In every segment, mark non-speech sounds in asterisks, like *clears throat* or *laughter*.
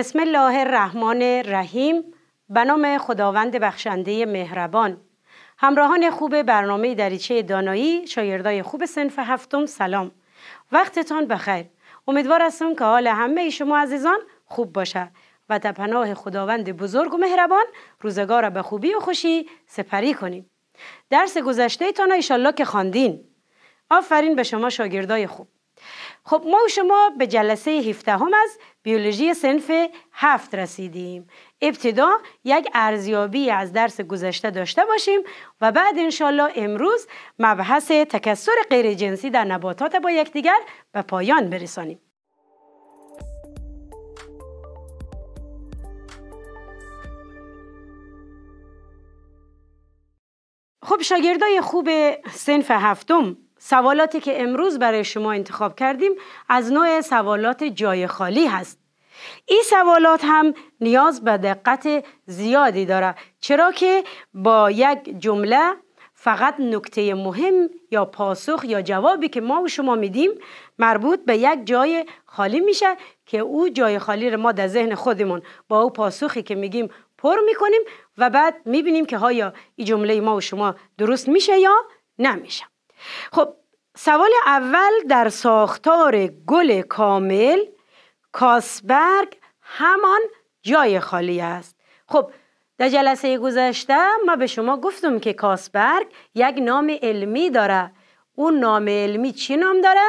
بسم الله الرحمن الرحیم به نام خداوند بخشنده مهربان همراهان خوب برنامه دریچه دانایی شاگردای خوب سنف هفتم سلام وقتتان بخیر امیدوار هستم که حال همه شما عزیزان خوب باشه و در پناه خداوند بزرگ و مهربان روزگار به خوبی و خوشی سپری کنیم درس گذشته تانا ایشالله که خواندین آفرین به شما شاگردای خوب خب ما و شما به جلسه هفته هم از بیولوژی سنف هفت رسیدیم ابتدا یک ارزیابی از درس گذشته داشته باشیم و بعد انشالله امروز مبحث تکسر جنسی در نباتات با یکدیگر به پایان برسانیم خب شاگردای خوب سنف هفتم سوالاتی که امروز برای شما انتخاب کردیم از نوع سوالات جای خالی هست این سوالات هم نیاز به دقت زیادی داره چرا که با یک جمله فقط نکته مهم یا پاسخ یا جوابی که ما و شما میدیم مربوط به یک جای خالی میشه که او جای خالی رو ما در ذهن خودمون با او پاسخی که میگیم پر میکنیم و بعد میبینیم که آیا این جمله ما و شما درست میشه یا نمیشه خب سوال اول در ساختار گل کامل کاسبرگ همان جای خالی است خب در جلسه گذشته ما به شما گفتم که کاسبرگ یک نام علمی داره اون نام علمی چی نام داره؟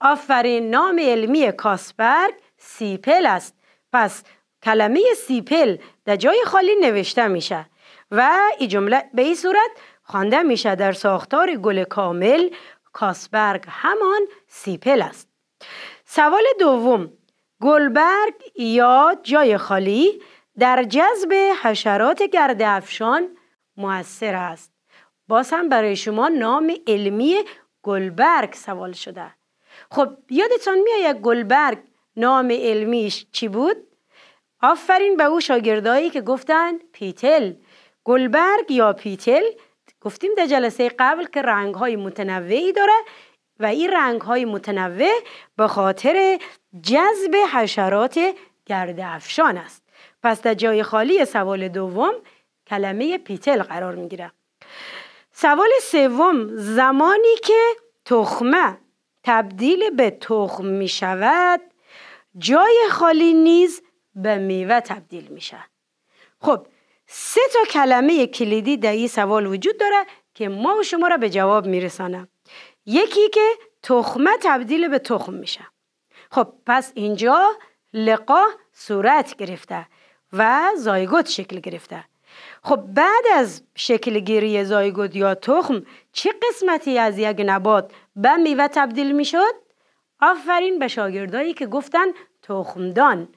آفرین نام علمی کاسبرگ سیپل است پس کلمه سیپل در جای خالی نوشته میشه و این جمله به این صورت خوانده میشه در ساختار گل کامل کاسبرگ همان سیپل است سوال دوم گلبرگ یا جای خالی در جذب حشرات گرد افشان موثر است باز هم برای شما نام علمی گلبرگ سوال شده خب یادتان میآید گلبرگ نام علمیش چی بود؟ آفرین به او شاگردایی که گفتن پیتل گلبرگ یا پیتل گفتیم در جلسه قبل که رنگ های متنوعی داره و این رنگ های متنوع به خاطر جذب حشرات گرد افشان است پس در جای خالی سوال دوم کلمه پیتل قرار میگیره سوال سوم زمانی که تخمه تبدیل به تخم می شود جای خالی نیز به میوه تبدیل می خب سه تا کلمه کلیدی در این سوال وجود داره که ما و شما را به جواب میرسانم. یکی که تخمه تبدیل به تخم میشه خب پس اینجا لقا صورت گرفته و زایگوت شکل گرفته خب بعد از شکل گیری زایگوت یا تخم چه قسمتی از یک نبات به میوه تبدیل میشد آفرین به شاگردایی که گفتن تخمدان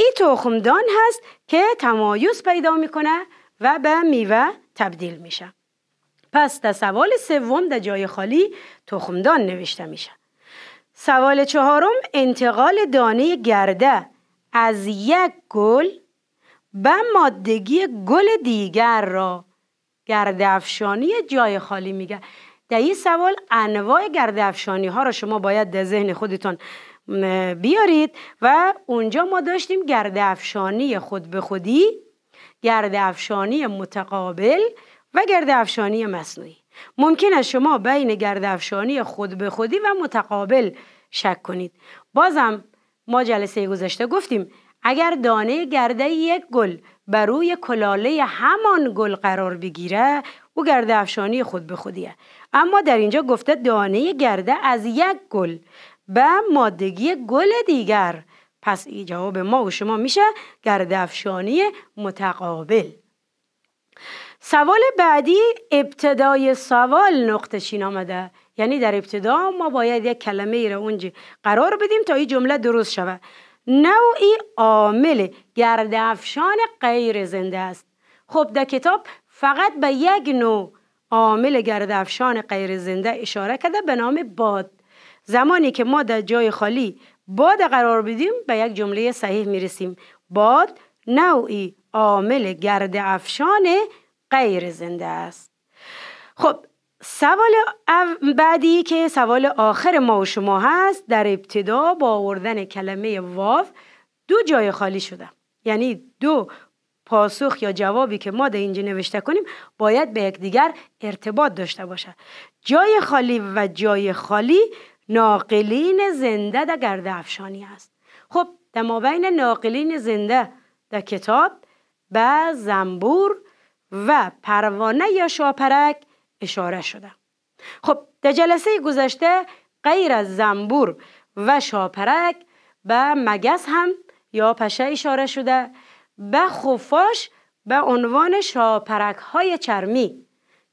این تخمدان هست که تمایز پیدا میکنه و به میوه تبدیل میشه پس در سوال سوم در جای خالی تخمدان نوشته میشه سوال چهارم انتقال دانه گرده از یک گل به مادگی گل دیگر را افشانی جای خالی میگه در این سوال انواع افشانی ها را شما باید در ذهن خودتان بیارید و اونجا ما داشتیم گرد افشانی خود به خودی گرد افشانی متقابل و گرد افشانی مصنوعی ممکن است شما بین گرد افشانی خود به خودی و متقابل شک کنید بازم ما جلسه گذشته گفتیم اگر دانه گرده یک گل بر روی کلاله همان گل قرار بگیره او گرده افشانی خود به خودیه اما در اینجا گفته دانه گرده از یک گل به مادگی گل دیگر پس این جواب ما و شما میشه گردفشانی متقابل سوال بعدی ابتدای سوال نقطه چین آمده یعنی در ابتدا ما باید یک کلمه ای را اونجا قرار بدیم تا این جمله درست شود نوعی عامل گردافشان غیر زنده است خب در کتاب فقط به یک نوع عامل گردافشان غیر زنده اشاره کرده به نام باد زمانی که ما در جای خالی باد قرار بدیم به یک جمله صحیح میرسیم باد نوعی عامل گرد افشان غیر زنده است خب سوال بعدی که سوال آخر ما و شما هست در ابتدا با آوردن کلمه واو دو جای خالی شده یعنی دو پاسخ یا جوابی که ما در اینجا نوشته کنیم باید به یکدیگر ارتباط داشته باشد جای خالی و جای خالی ناقلین زنده در گرد افشانی است خب در مابین ناقلین زنده در کتاب به زنبور و پروانه یا شاپرک اشاره شده خب در جلسه گذشته غیر از زنبور و شاپرک به مگس هم یا پشه اشاره شده به خفاش به عنوان شاپرک های چرمی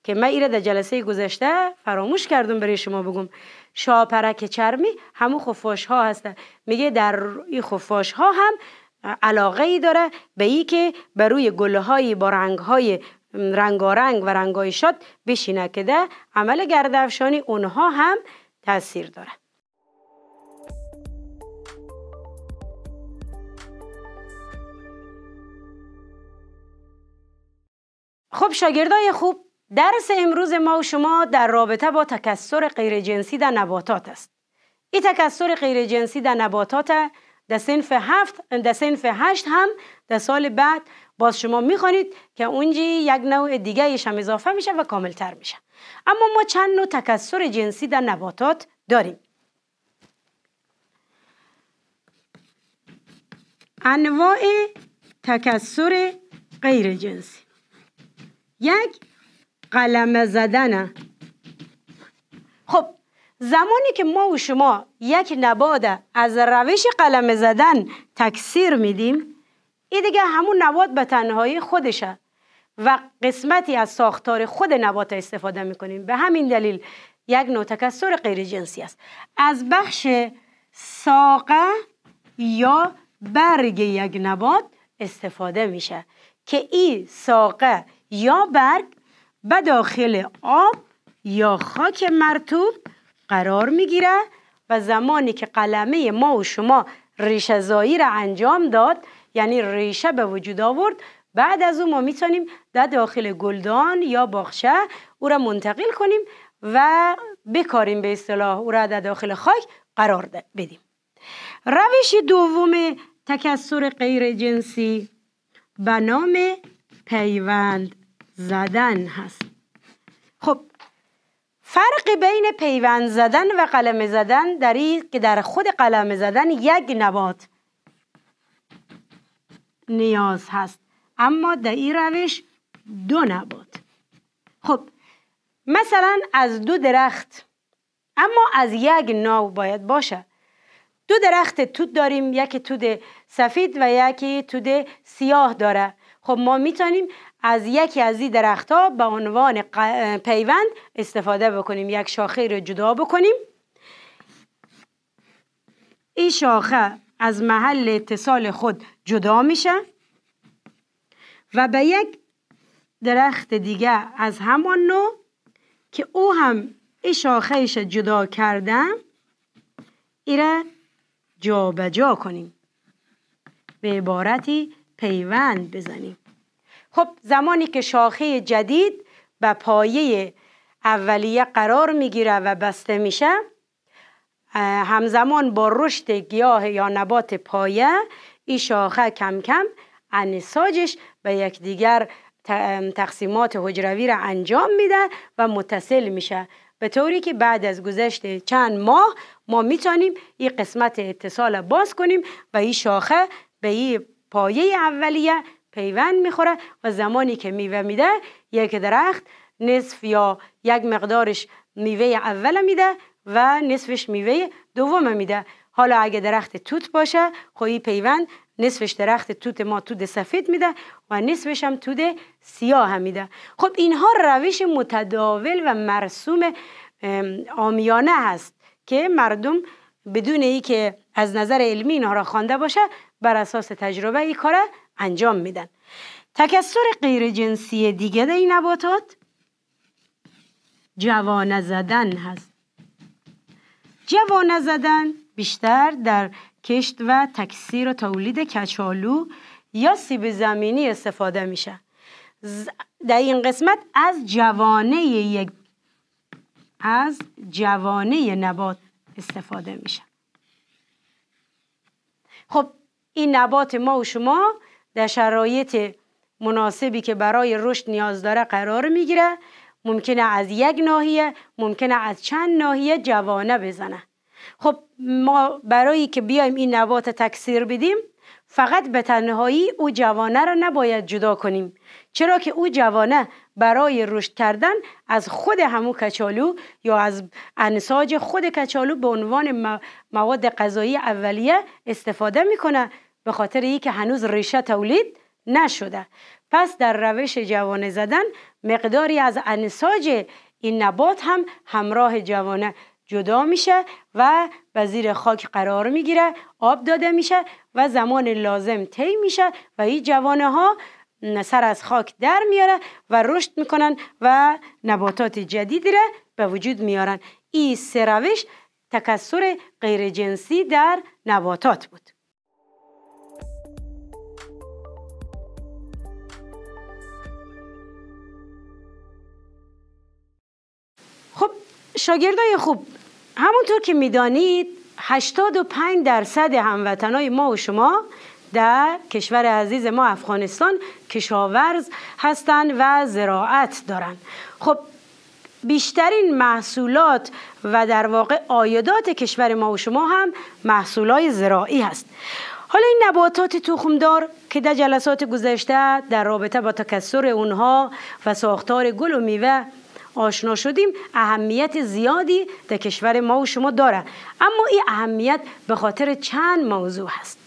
که من ایره در جلسه گذشته فراموش کردم برای شما بگم شاپرک چرمی همون خفاش ها هستن میگه در این خفاش ها هم علاقه داره به ای که بر روی گله های با رنگ های رنگارنگ و رنگ های شاد بشینه که عمل گردفشانی اونها هم تاثیر داره خب شاگردای خوب درس امروز ما و شما در رابطه با تکسر غیرجنسی در نباتات است. این تکسر غیرجنسی در نباتات در سنف هفت در سنف هشت هم در سال بعد باز شما میخوانید که اونجی یک نوع دیگه ایش هم اضافه میشه و کاملتر میشه اما ما چند نوع تکسر جنسی در نباتات داریم انواع تکسر غیر جنسی یک قلم زدن. خب زمانی که ما و شما یک نباد از روش قلم زدن تکثیر میدیم این دیگه همون نباد به تنهایی خودشه و قسمتی از ساختار خود نبات استفاده میکنیم به همین دلیل یک نوع تکسر غیر جنسی است از بخش ساقه یا برگ یک نبات استفاده میشه که این ساقه یا برگ و داخل آب یا خاک مرتوب قرار میگیره و زمانی که قلمه ما و شما ریشه زایی را انجام داد یعنی ریشه به وجود آورد بعد از اون ما میتونیم در داخل گلدان یا باخشه او را منتقل کنیم و بکاریم به اصطلاح او را در داخل خاک قرار بدیم روش دوم تکسر غیر جنسی به نام پیوند زدن هست خب فرق بین پیوند زدن و قلم زدن در این که در خود قلم زدن یک نبات نیاز هست اما در این روش دو نبات خب مثلا از دو درخت اما از یک ناو باید باشه دو درخت توت داریم یکی توت سفید و یکی توت سیاه داره خب ما میتونیم از یکی از این درختها به عنوان پیوند استفاده بکنیم یک شاخه رو جدا بکنیم این شاخه از محل اتصال خود جدا میشه و به یک درخت دیگه از همان نوع که او هم این شاخهش جدا کردم ایره جابجا کنیم به عبارتی پیوند بزنیم خب زمانی که شاخه جدید به پایه اولیه قرار میگیره و بسته میشه همزمان با رشد گیاه یا نبات پایه این شاخه کم کم انساجش به یکدیگر تقسیمات حجروی را انجام میده و متصل میشه به طوری که بعد از گذشت چند ماه ما میتونیم این قسمت اتصال باز کنیم و این شاخه به این پایه اولیه پیوند میخوره و زمانی که میوه میده یک درخت نصف یا یک مقدارش میوه اول میده و نصفش میوه دوم میده حالا اگه درخت توت باشه خویی خب پیوند نصفش درخت توت ما توت سفید میده و نصفش هم توت سیاه هم میده خب اینها روش متداول و مرسوم آمیانه هست که مردم بدون ای که از نظر علمی اینها را خوانده باشه بر اساس تجربه ای کاره انجام میدن تکسر غیر جنسی دیگه در این نباتات جوانه زدن هست جوانه زدن بیشتر در کشت و تکثیر و تولید کچالو یا سیب زمینی استفاده میشه در این قسمت از جوانه یک از جوانه نبات استفاده میشه خب این نبات ما و شما در شرایط مناسبی که برای رشد نیاز داره قرار میگیره ممکنه از یک ناحیه ممکنه از چند ناحیه جوانه بزنه خب ما برای که بیایم این نبات تکثیر بدیم فقط به تنهایی او جوانه را نباید جدا کنیم چرا که او جوانه برای رشد کردن از خود همو کچالو یا از انساج خود کچالو به عنوان مواد غذایی اولیه استفاده میکنه به خاطر ای که هنوز ریشه تولید نشده پس در روش جوانه زدن مقداری از انساج این نبات هم همراه جوانه جدا میشه و به زیر خاک قرار میگیره آب داده میشه و زمان لازم طی میشه و این جوانه ها سر از خاک در میاره و رشد میکنن و نباتات جدیدی را به وجود میارن این سه روش تکسر غیرجنسی در نباتات بود شاگردای خوب همونطور که میدانید 85 درصد هموطنای ما و شما در کشور عزیز ما افغانستان کشاورز هستند و زراعت دارند خب بیشترین محصولات و در واقع آیدات کشور ما و شما هم محصولات زراعی هست حالا این نباتات تخمدار که در جلسات گذشته در رابطه با تکسر اونها و ساختار گل و میوه آشنا شدیم اهمیت زیادی در کشور ما و شما داره اما این اهمیت به خاطر چند موضوع هست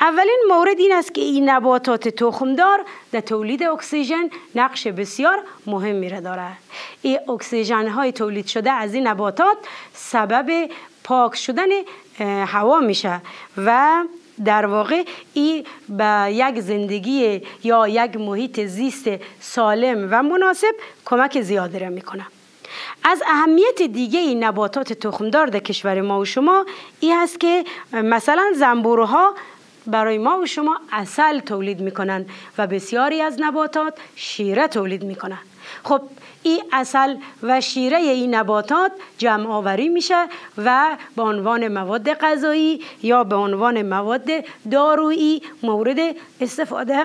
اولین مورد این است که این نباتات تخمدار در تولید اکسیژن نقش بسیار مهم میره داره این اکسیژن های تولید شده از این نباتات سبب پاک شدن هوا میشه و در واقع این به یک زندگی یا یک محیط زیست سالم و مناسب کمک زیادی را میکنه از اهمیت دیگه این نباتات تخمدار در کشور ما و شما این هست که مثلا زنبورها برای ما و شما اصل تولید میکنن و بسیاری از نباتات شیره تولید میکنن خب این اصل و شیره این نباتات جمع آوری میشه و به عنوان مواد غذایی یا به عنوان مواد دارویی مورد استفاده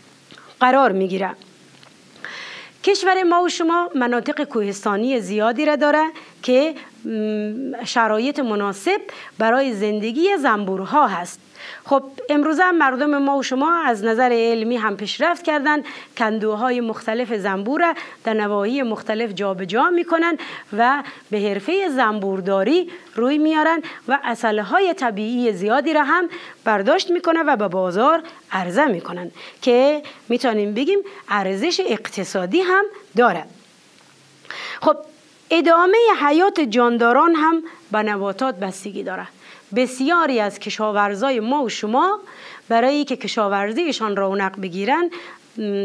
*clears throat* قرار میگیره کشور ما و شما مناطق کوهستانی زیادی را داره که شرایط مناسب برای زندگی زنبورها هست خب امروزه مردم ما و شما از نظر علمی هم پیشرفت کردن کندوهای مختلف زنبور در نواحی مختلف جابجا جا میکنن و به حرفه زنبورداری روی میارن و های طبیعی زیادی را هم برداشت میکنن و به بازار عرضه میکنن که میتونیم بگیم ارزش اقتصادی هم دارد خب ادامه حیات جانداران هم به نباتات بستگی دارد بسیاری از کشاورزای ما و شما برای که کشاورزیشان رونق بگیرن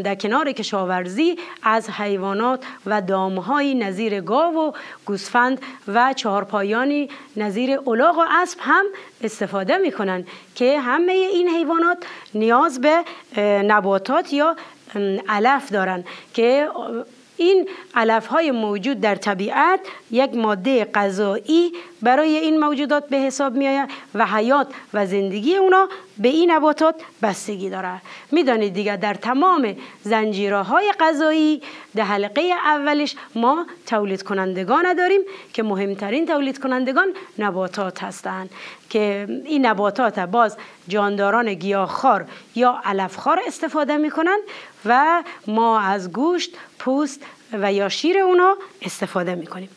در کنار کشاورزی از حیوانات و دامهای نظیر گاو و گوسفند و چهارپایانی نظیر الاغ و اسب هم استفاده می که همه این حیوانات نیاز به نباتات یا علف دارن که این علف های موجود در طبیعت یک ماده غذایی برای این موجودات به حساب می آید و حیات و زندگی اونا به این نباتات بستگی دارد میدانید دیگر در تمام زنجیرهای غذایی در حلقه اولش ما تولید کنندگان داریم که مهمترین تولید کنندگان نباتات هستند که این نباتات باز جانداران گیاهخوار یا علفخوار استفاده کنند و ما از گوشت، پوست و یا شیر اونا استفاده می کنیم.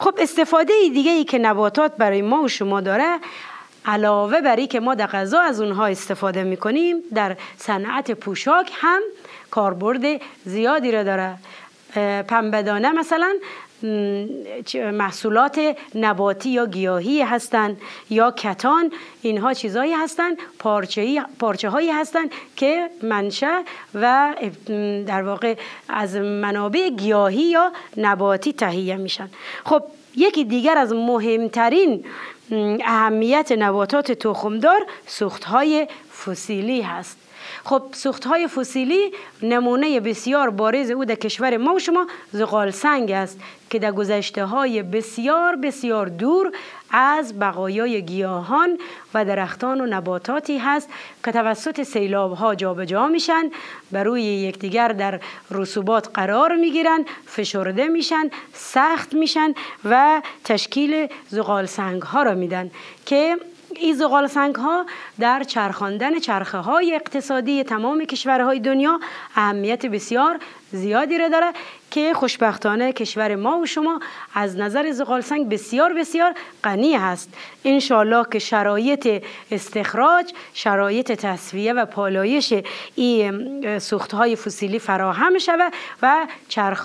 خب استفاده دیگه ای که نباتات برای ما و شما داره علاوه بر که ما در غذا از اونها استفاده میکنیم در صنعت پوشاک هم کاربرد زیادی را داره دانه مثلا محصولات نباتی یا گیاهی هستند یا کتان اینها چیزهایی هستند پارچه, هایی هستند که منشه و در واقع از منابع گیاهی یا نباتی تهیه میشن خب یکی دیگر از مهمترین اهمیت نباتات تخمدار سوختهای فسیلی هست خب سوخت های فسیلی نمونه بسیار بارز او در کشور ما و شما زغال سنگ است که در گذشته های بسیار بسیار دور از بقایای گیاهان و درختان و نباتاتی هست که توسط سیلاب ها جابجا میشن بر روی یکدیگر در رسوبات قرار میگیرن فشرده میشن سخت میشن و تشکیل زغال سنگ ها را میدن که زغال سنگ ها در چرخاندن چرخه های اقتصادی تمام کشورهای دنیا اهمیت بسیار زیادی را داره که خوشبختانه کشور ما و شما از نظر زغال سنگ بسیار بسیار غنی هست انشالله که شرایط استخراج شرایط تصویه و پالایش این های فسیلی فراهم شود و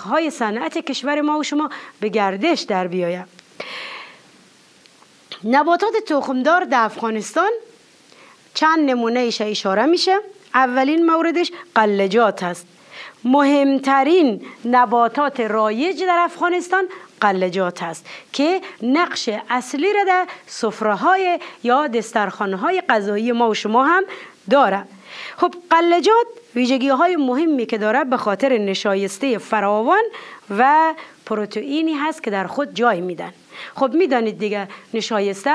های صنعت کشور ما و شما به گردش در بیاید نباتات تخمدار در افغانستان چند نمونه ایش اشاره میشه اولین موردش قلجات هست مهمترین نباتات رایج در افغانستان قلجات هست که نقش اصلی را در سفره های یا دسترخوان های غذایی ما و شما هم داره خب قلجات ویژگی های مهمی که داره به خاطر نشایسته فراوان و پروتئینی هست که در خود جای میدن خب میدانید دیگه نشایسته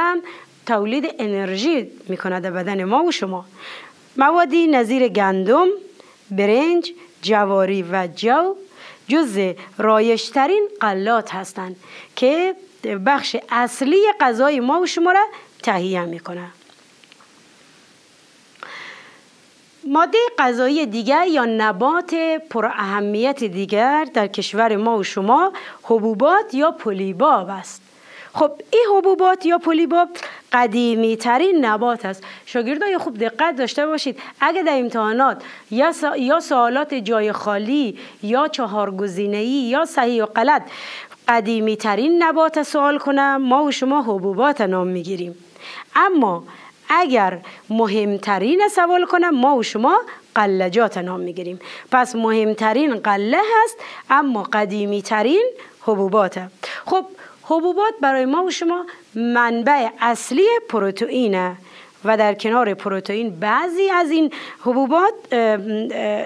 تولید انرژی در بدن ما و شما موادی نظیر گندم برنج جواری و جو جز رایشترین قلات هستند که بخش اصلی غذای ما و شما را تهیه میکنه ماده غذایی دیگر یا نبات پر اهمیت دیگر در کشور ما و شما حبوبات یا پلیباب است خب این حبوبات یا پولیباب قدیمی ترین نبات است شاگردای خوب دقت داشته باشید اگه در امتحانات یا سوالات جای خالی یا ای یا صحیح و غلط قدیمی ترین نبات سوال کنم ما و شما حبوبات نام میگیریم اما اگر مهمترین سوال کنم ما و شما قلجات نام میگیریم پس مهمترین قله هست اما قدیمی ترین حبوبات. خب حبوبات برای ما و شما منبع اصلی پروتئینه و در کنار پروتئین بعضی از این حبوبات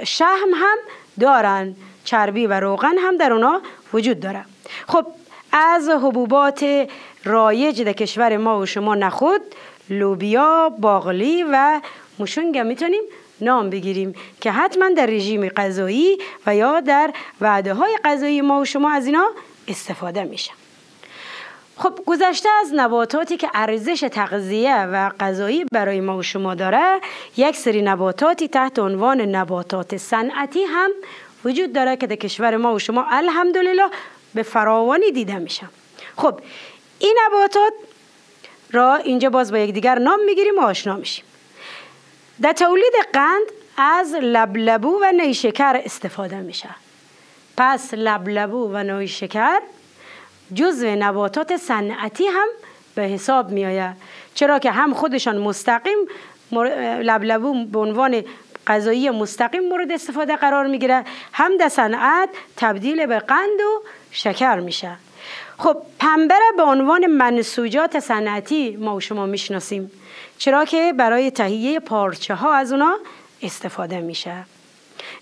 شهم هم دارن چربی و روغن هم در اونا وجود داره خب از حبوبات رایج در کشور ما و شما نخود لوبیا باغلی و موشونگ میتونیم نام بگیریم که حتما در رژیم غذایی و یا در وعده های غذایی ما و شما از اینا استفاده میشه خب گذشته از نباتاتی که ارزش تغذیه و غذایی برای ما و شما داره یک سری نباتاتی تحت عنوان نباتات صنعتی هم وجود داره که در کشور ما و شما الحمدلله به فراوانی دیده میشن خب این نباتات را اینجا باز با دیگر نام میگیریم و آشنا میشیم در تولید قند از لبلبو و نیشکر استفاده میشه پس لبلبو و نیشکر جزو نباتات صنعتی هم به حساب می آید چرا که هم خودشان مستقیم لبلبو به عنوان غذایی مستقیم مورد استفاده قرار می گیرد هم در صنعت تبدیل به قند و شکر میشه خب پنبه را به عنوان منسوجات صنعتی ما و شما میشناسیم چرا که برای تهیه پارچه ها از اونا استفاده میشه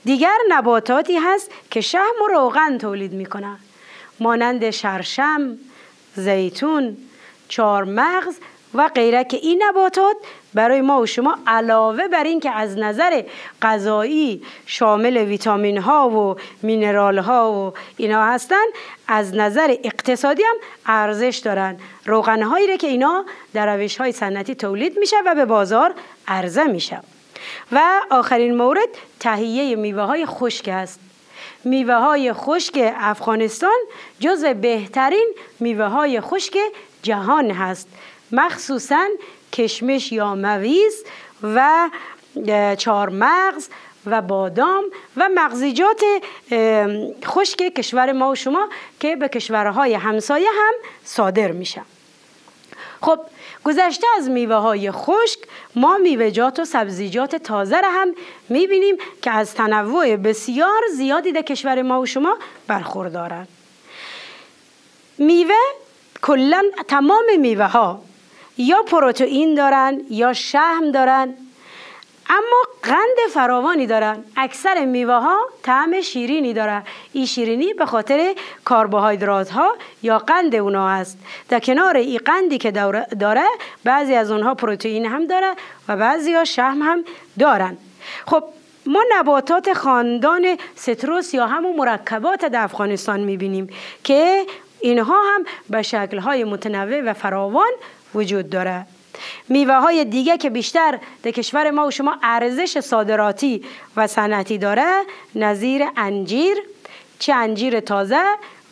دیگر نباتاتی هست که شهم و روغن تولید میکنن مانند شرشم، زیتون، چارمغز و غیره که این نباتات برای ما و شما علاوه بر این که از نظر غذایی شامل ویتامین ها و مینرال ها و اینا هستن از نظر اقتصادی هم ارزش دارن روغن هایی را که اینا در روش های سنتی تولید میشه و به بازار عرضه میشه و آخرین مورد تهیه میوه های خشک است میوه های خشک افغانستان جز بهترین میوه های خشک جهان هست مخصوصا کشمش یا مویز و چارمغز و بادام و مغزیجات خشک کشور ما و شما که به کشورهای همسایه هم صادر میشن خب گذشته از میوه های خشک ما میوهجات و سبزیجات تازه را هم میبینیم که از تنوع بسیار زیادی در کشور ما و شما برخوردارند میوه کلا تمام میوه ها یا پروتئین دارن یا شهم دارن اما قند فراوانی دارن اکثر میوه ها طعم شیرینی داره. این شیرینی به خاطر کربوهیدرات ها یا قند اونا است در کنار این قندی که داره بعضی از اونها پروتئین هم داره و بعضی ها شهم هم دارن خب ما نباتات خاندان ستروس یا همون مرکبات در افغانستان میبینیم که اینها هم به شکل های متنوع و فراوان وجود داره میوه های دیگه که بیشتر در کشور ما و شما ارزش صادراتی و صنعتی داره نظیر انجیر چه انجیر تازه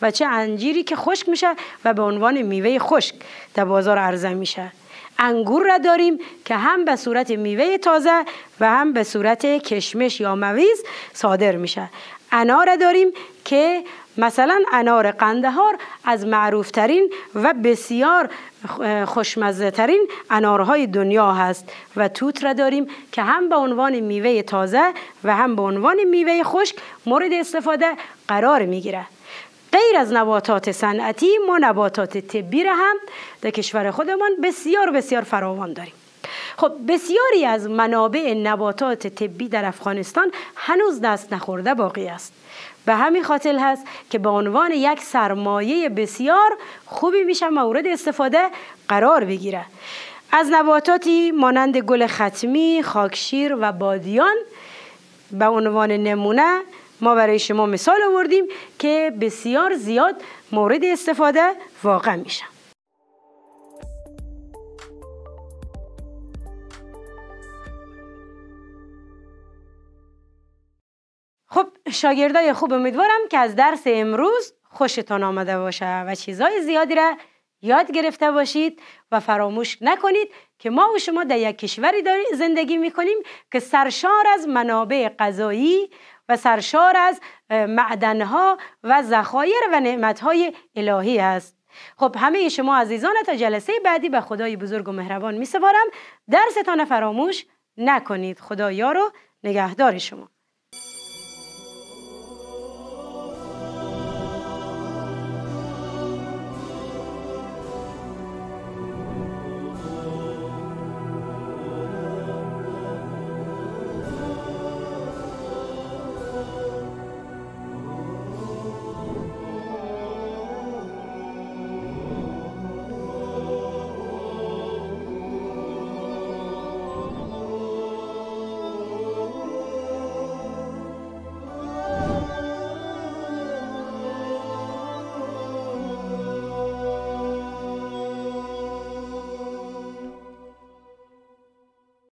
و چه انجیری که خشک میشه و به عنوان میوه خشک در بازار عرضه میشه انگور را داریم که هم به صورت میوه تازه و هم به صورت کشمش یا مویز صادر میشه انار داریم که مثلا انار قندهار از معروفترین و بسیار خوشمزه ترین انارهای دنیا هست و توت را داریم که هم به عنوان میوه تازه و هم به عنوان میوه خشک مورد استفاده قرار میگیره غیر از نباتات صنعتی ما نباتات طبی را هم در کشور خودمان بسیار بسیار فراوان داریم خب بسیاری از منابع نباتات طبی در افغانستان هنوز دست نخورده باقی است به همین خاطر هست که به عنوان یک سرمایه بسیار خوبی میشه مورد استفاده قرار بگیره از نباتاتی مانند گل ختمی، خاکشیر و بادیان به عنوان نمونه ما برای شما مثال آوردیم که بسیار زیاد مورد استفاده واقع میشن خب شاگردای خوب امیدوارم که از درس امروز خوشتان آمده باشه و چیزای زیادی را یاد گرفته باشید و فراموش نکنید که ما و شما در یک کشوری داری زندگی می که سرشار از منابع غذایی و سرشار از معدنها و ذخایر و نعمتهای الهی است خب همه شما عزیزان تا جلسه بعدی به خدای بزرگ و مهربان می سپارم درستان فراموش نکنید خدا رو نگهدار شما